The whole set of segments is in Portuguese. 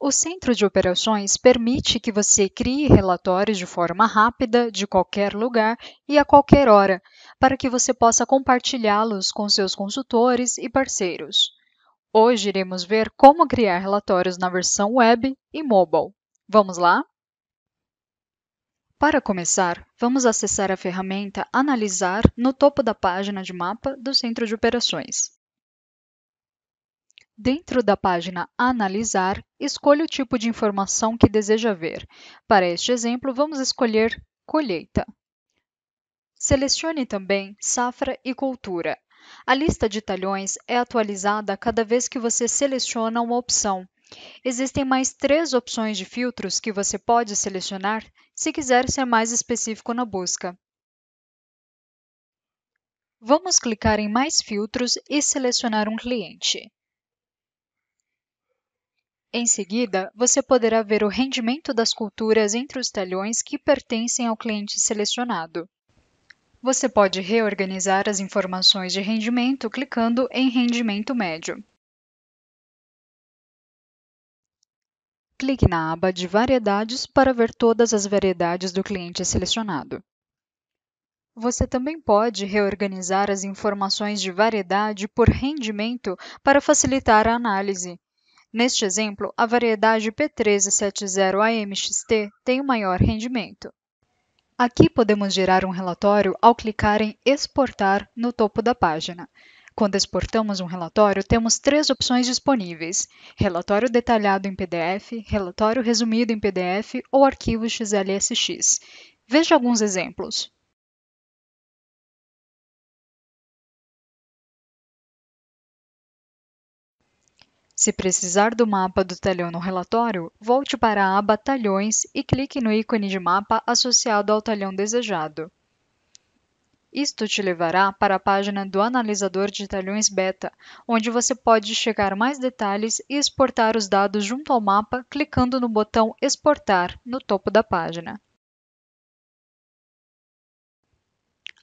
O centro de operações permite que você crie relatórios de forma rápida, de qualquer lugar e a qualquer hora, para que você possa compartilhá-los com seus consultores e parceiros. Hoje iremos ver como criar relatórios na versão web e mobile. Vamos lá? Para começar, vamos acessar a ferramenta Analisar no topo da página de mapa do Centro de Operações. Dentro da página Analisar, escolha o tipo de informação que deseja ver. Para este exemplo, vamos escolher Colheita. Selecione também Safra e Cultura. A lista de talhões é atualizada cada vez que você seleciona uma opção. Existem mais três opções de filtros que você pode selecionar se quiser ser mais específico na busca. Vamos clicar em Mais filtros e selecionar um cliente. Em seguida, você poderá ver o rendimento das culturas entre os talhões que pertencem ao cliente selecionado. Você pode reorganizar as informações de rendimento clicando em Rendimento Médio. Clique na aba de Variedades para ver todas as variedades do cliente selecionado. Você também pode reorganizar as informações de variedade por rendimento para facilitar a análise. Neste exemplo, a variedade P1370AMXT tem o um maior rendimento. Aqui podemos gerar um relatório ao clicar em Exportar no topo da página. Quando exportamos um relatório, temos três opções disponíveis: relatório detalhado em PDF, relatório resumido em PDF ou arquivo XLSX. Veja alguns exemplos. Se precisar do mapa do talhão no relatório, volte para a aba Talhões e clique no ícone de mapa associado ao talhão desejado. Isto te levará para a página do analisador de talhões beta, onde você pode checar mais detalhes e exportar os dados junto ao mapa clicando no botão Exportar no topo da página.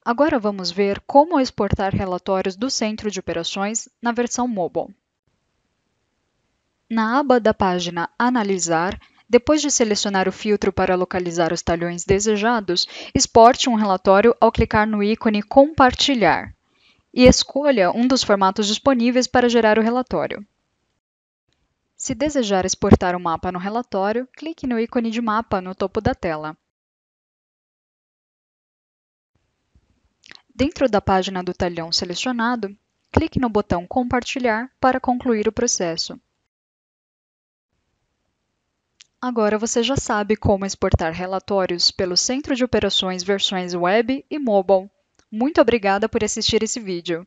Agora vamos ver como exportar relatórios do Centro de Operações na versão mobile. Na aba da página Analisar, depois de selecionar o filtro para localizar os talhões desejados, exporte um relatório ao clicar no ícone Compartilhar e escolha um dos formatos disponíveis para gerar o relatório. Se desejar exportar o um mapa no relatório, clique no ícone de mapa no topo da tela. Dentro da página do talhão selecionado, clique no botão Compartilhar para concluir o processo. Agora você já sabe como exportar relatórios pelo Centro de Operações versões web e mobile. Muito obrigada por assistir esse vídeo.